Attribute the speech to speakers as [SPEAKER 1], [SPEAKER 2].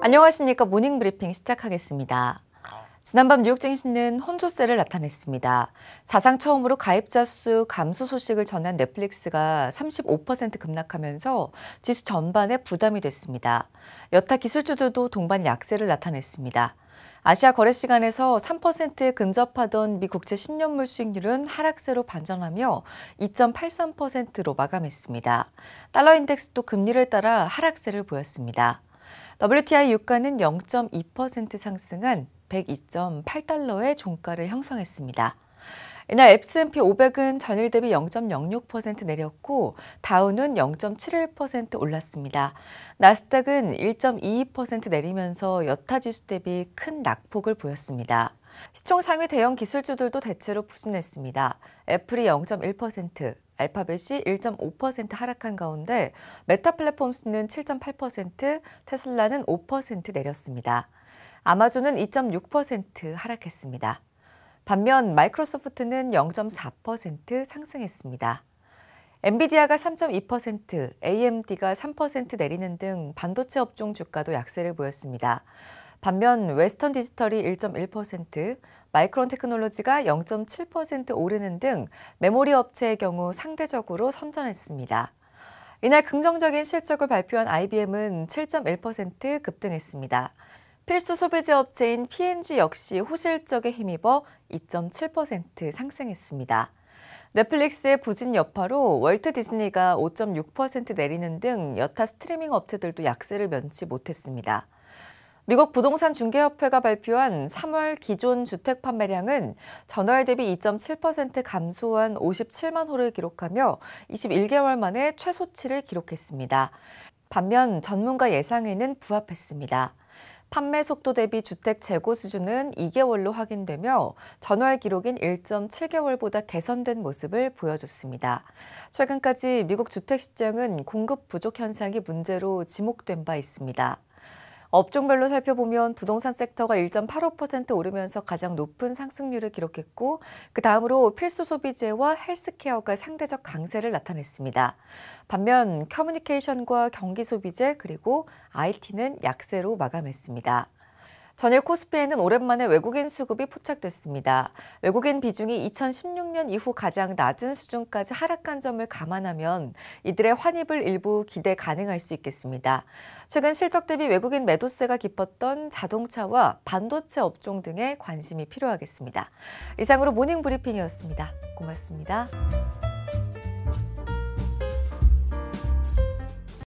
[SPEAKER 1] 안녕하십니까 모닝브리핑 시작하겠습니다. 지난밤 뉴욕증시는 혼조세를 나타냈습니다. 사상 처음으로 가입자 수 감소 소식을 전한 넷플릭스가 35% 급락하면서 지수 전반에 부담이 됐습니다. 여타 기술주들도 동반 약세를 나타냈습니다. 아시아 거래 시간에서 3%에 근접하던 미 국채 10년물 수익률은 하락세로 반전하며 2.83%로 마감했습니다. 달러 인덱스도 금리를 따라 하락세를 보였습니다. WTI 유가는 0.2% 상승한 102.8달러의 종가를 형성했습니다. 이날 S&P 500은 전일 대비 0.06% 내렸고 다우는 0.71% 올랐습니다. 나스닥은 1.22% 내리면서 여타 지수 대비 큰 낙폭을 보였습니다. 시총 상위 대형 기술주들도 대체로 부진했습니다. 애플이 0.1%, 알파벳이 1.5% 하락한 가운데 메타 플랫폼스는 7.8%, 테슬라는 5% 내렸습니다. 아마존은 2.6% 하락했습니다. 반면 마이크로소프트는 0.4% 상승했습니다. 엔비디아가 3.2%, AMD가 3% 내리는 등 반도체 업종 주가도 약세를 보였습니다. 반면 웨스턴 디지털이 1.1%, 마이크론 테크놀로지가 0.7% 오르는 등 메모리 업체의 경우 상대적으로 선전했습니다. 이날 긍정적인 실적을 발표한 IBM은 7.1% 급등했습니다. 필수 소비재 업체인 P&G 역시 호실적에 힘입어 2.7% 상승했습니다. 넷플릭스의 부진 여파로 월트 디즈니가 5.6% 내리는 등 여타 스트리밍 업체들도 약세를 면치 못했습니다. 미국 부동산 중개협회가 발표한 3월 기존 주택 판매량은 전월 대비 2.7% 감소한 57만 호를 기록하며 21개월 만에 최소치를 기록했습니다. 반면 전문가 예상에는 부합했습니다. 판매 속도 대비 주택 재고 수준은 2개월로 확인되며 전월 기록인 1.7개월보다 개선된 모습을 보여줬습니다. 최근까지 미국 주택 시장은 공급 부족 현상이 문제로 지목된 바 있습니다. 업종별로 살펴보면 부동산 섹터가 1.85% 오르면서 가장 높은 상승률을 기록했고 그 다음으로 필수 소비재와 헬스케어가 상대적 강세를 나타냈습니다. 반면 커뮤니케이션과 경기 소비재 그리고 IT는 약세로 마감했습니다. 전일 코스피에는 오랜만에 외국인 수급이 포착됐습니다. 외국인 비중이 2016년 이후 가장 낮은 수준까지 하락한 점을 감안하면 이들의 환입을 일부 기대 가능할 수 있겠습니다. 최근 실적 대비 외국인 매도세가 깊었던 자동차와 반도체 업종 등에 관심이 필요하겠습니다. 이상으로 모닝 브리핑이었습니다. 고맙습니다.